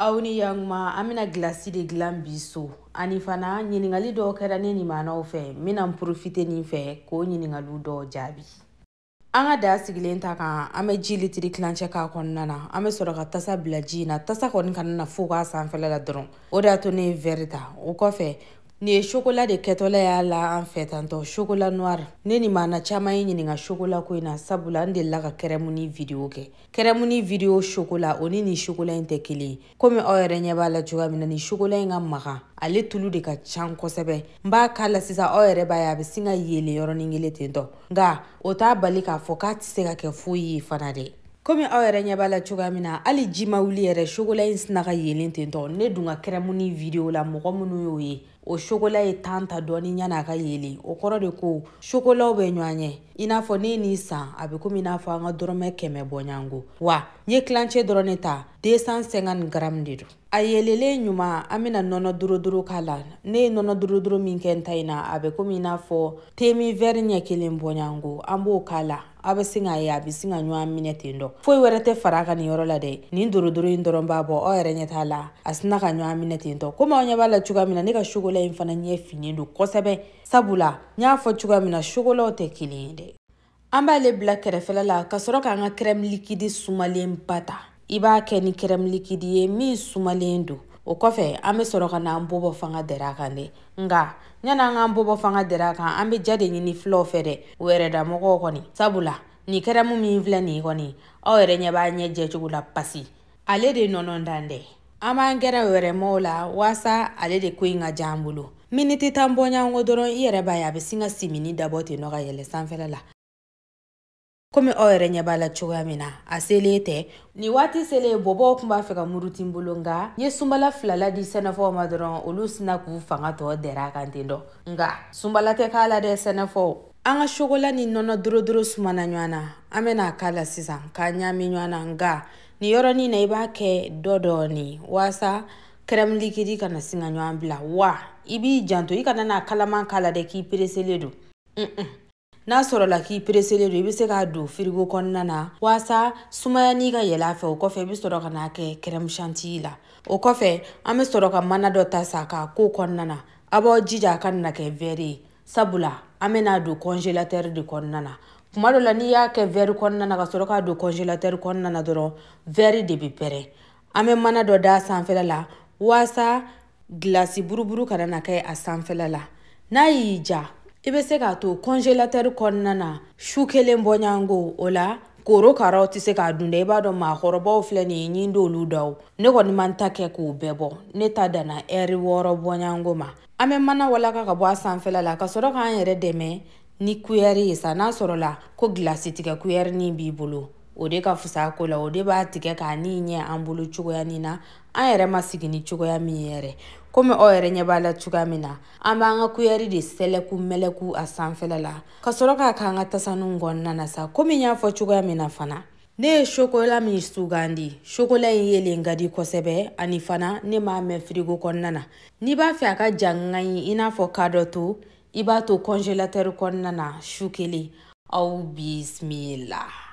auni yang ma amina glasi de glan biso ani fana ɲiningali dɔ kɛra ne nimanaw fɛ mina n profite nin fɛ k'o ɲiningalu dɔ jaabi an ka daa sigilen ta kan an bɛ ji litiri kilancɛ k'a kɔnɔna na an bɛ sɔrɔ ka tasa bila ji na tasa kɔni kana na fo k'a sanfɛla la dɔrɔn o de y'a to ne ye vɛri ta o kɔfɛ nin ye shokola de kɛtɔla y'a la an fɛ tantɔ shokola noir ne ni maana caaman ye ɲininga shokola ko in na sabula n delila ka kɛrɛmu ni vidiyo kɛ kɛrɛmu ni vidiyo shokola o ni nin shokola ɲi tɛ kelen komi aw yɛrɛ ɲɛ b'a la cogoya min na nin shokola ɲi ka magan ale tulu de ka can kosɛbɛ n b'a k'a la sisan aw yɛrɛ b'a ye a be sin ka yeelen yɔrɔnin kelen ten tɔ nga o t'a bali k'a fɔ k'a tɛ se ka kɛ foyi ye fana dɛ komi aw yɛrɛ ɲɛ b'a la cogoya min na hali ji ma wuli yɛrɛ sogola in sina ka yelen ten tɔ ne dun ka kɛrɛmu ni video la mɔgɔ minnu y'o ye o sogola ye tan ta dɔɔni ɲana a ka yelen o kɔrɔ de ko sogolaw bɛ ɲɔan ɲɛ i n'a fɔ ne nin san a be komi n'a fɔ an ka dɔrɔmɛ kɛmɛ bɔɲango wa n ye kilancɛ dɔrɔn ne ta 250 gram de do a yelelen ɲuman an bena nɔnɔ dorodoro k'a la ne ye nɔnɔ dorodoro min kɛ n ta yi na a be komi i n'a fɔ temi vɛri ɲɛ kelen bɔɲango an b'o k'a la aw be sin k'a ye a be sin ka ɲɔgɔn minɛ ten dɔ foyi wɛrɛ tɛ fara ka nin yɔrɔ la dɛ nin dorodoro in dɔrɔn b'a bɔ aw yɛrɛ ɲɛ t'a la a sina ka ɲɔgɔn minɛ ten tɔ komi aw ɲɛ b'a la cogoya min na ne ka sogola in fana ɲɛ finen don kosɛbɛ sabula n y'a fɔ cogoya min na sogolaw tɛ kelen ye dɛ an b'ale bila kɛrɛfɛla la ka sɔrɔ k'an ka kɛrɛmu likidi sumalenba ta i b'a kɛ ni kɛrɛmu likidi ye min sumalen don o kɔfɛ an be sɔrɔ ka n'an bobɔ fanga dɛrɛ a kan de nga ɲana an k'an bobɔ fanga dɛrɛ a kan an be ja de ɲini filaw fɛ dɛ o yɛrɛdamɔgɔw kɔni sabula nin kɛrɛmu min filɛ nin kɔni aw yɛrɛ ɲɛ b'a ɲɛ jɛcogo la pasi ale de nɔnɔ dan dɛ an b'an gɛrɛ wɛrɛmaw la waasa ale de ko ɲi ka ja an bolo miniti tan bɔɲango dɔrɔn i yɛrɛ b'a ye a be sin ka simini dabɔ ten nɔ ka yɛlɛ sanfɛla la komi aw yɛrɛ ɲɛ b'a la cogoya min na a selen tɛ nin waati selen bɔbɔw kun b'a fɛ ka muruti n bolo nga n ye sunbala filala di sɛnɛfɔw ma dɔrɔn olu sina k'u fanga tɔ dɛrɛ a kan ten dɔ nga sunbala tɛ k'a la dɛ sɛnɛfɔw an ka sogola ni nɔnɔ dorodoro sumana ɲɔgɔn na an bɛna k'a la sisan k'a ɲaami ɲɔgɔn na nga nin yɔrɔnin na i b'a kɛ dɔ dɔɔni waasa kɛrɛmu likidi kana sin ka ɲɔgɔn bila wa i b'i janto i kana n'a kalaman k'a la dɛ k'i pereselen don mm -mm. n'a sɔrɔla k'i pereselen don i be se k'a don firigo kɔnɔna na waasa sumaya n'i ka yɛlɛ a fɛ o kɔfɛ i be sɔrɔ ka n'a kɛ kɛrɛmushantiyi la o kɔfɛ an be sɔrɔ ka mana dɔ ta sa k'a koo kɔnɔna na a b'aw jija a ka na kɛ vɛri ye sabula an be n'a don kɔngelatɛri de kɔnɔna na kuma dɔ la n'i y'a kɛ vɛri kɔnɔna na ka sɔrɔ k'a don kɔngelatɛri kɔnɔna na dɔrɔn vɛri de be pɛrɛ an be mana dɔ da sanfɛla la waasa gilasi buruburu kana na kɛ a sanfɛla la n'a y'i ja i bɛ se k'a to kɔnzelatɛri kɔnɔna na su kelen bɔɲango o la korokaraw tɛ se k'a dun dɛ e i b'a dɔn maakɔrɔbaw filɛ nin ye ɲi d'olu daw ne kɔni man ta kɛ k'o bɛɛ bɔ ne ta danna ɛri wɔɔrɔ bɔɲango ma an bɛ mana walaka ka bɔ a sanfɛla la ka sɔrɔ k'an yɛrɛ dɛmɛ ni kuyɛri ye sa n'a sɔrɔ la ko gilasi tigɛ kuyɛrinin b'i bolo ode ka fusakola ode ba tike ka ni nye ambulu chugo ya nina a yɛrɛ ma sigi ni cogoya min yɛrɛ komi aw yɛrɛ ɲɛ b'a la cogoya min na an b'an ka kuyɛri de sɛlɛku mɛlɛku a sanfɛla la ka sɔrɔ k'a k'an ka tasanu kɔnɔna na sa komi n y'a fɔ cogoya min na fana ne ye sokola min sugandi sokola in yelen ka di kosɛbɛ ani fana ne m'a mɛn firigo kɔnɔna na n'i b'a fɛ a ka janga ɲi i n'a fɔ ka dɔ to i b'a to kɔnzelatɛri kɔnɔna na su kelen aw bismila